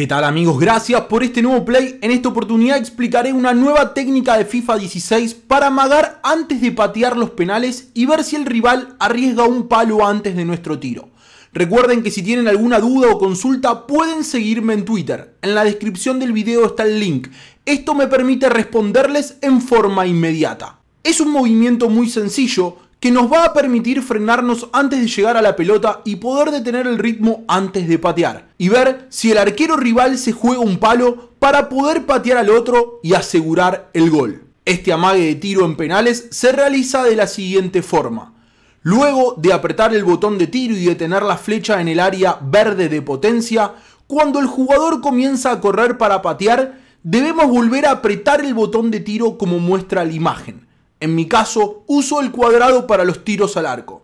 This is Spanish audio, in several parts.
¿Qué tal amigos? Gracias por este nuevo play. En esta oportunidad explicaré una nueva técnica de FIFA 16 para amagar antes de patear los penales y ver si el rival arriesga un palo antes de nuestro tiro. Recuerden que si tienen alguna duda o consulta pueden seguirme en Twitter. En la descripción del video está el link. Esto me permite responderles en forma inmediata. Es un movimiento muy sencillo que nos va a permitir frenarnos antes de llegar a la pelota y poder detener el ritmo antes de patear. Y ver si el arquero rival se juega un palo para poder patear al otro y asegurar el gol. Este amague de tiro en penales se realiza de la siguiente forma. Luego de apretar el botón de tiro y detener la flecha en el área verde de potencia, cuando el jugador comienza a correr para patear, debemos volver a apretar el botón de tiro como muestra la imagen. En mi caso, uso el cuadrado para los tiros al arco.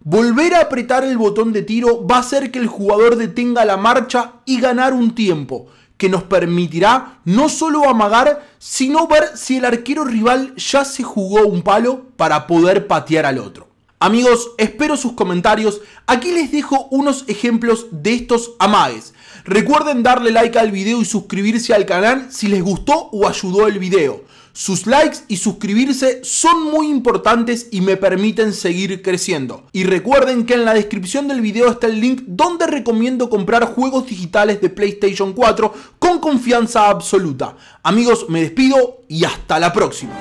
Volver a apretar el botón de tiro va a hacer que el jugador detenga la marcha y ganar un tiempo, que nos permitirá no solo amagar, sino ver si el arquero rival ya se jugó un palo para poder patear al otro. Amigos, espero sus comentarios. Aquí les dejo unos ejemplos de estos amagues. Recuerden darle like al video y suscribirse al canal si les gustó o ayudó el video. Sus likes y suscribirse son muy importantes y me permiten seguir creciendo. Y recuerden que en la descripción del video está el link donde recomiendo comprar juegos digitales de PlayStation 4 con confianza absoluta. Amigos, me despido y hasta la próxima.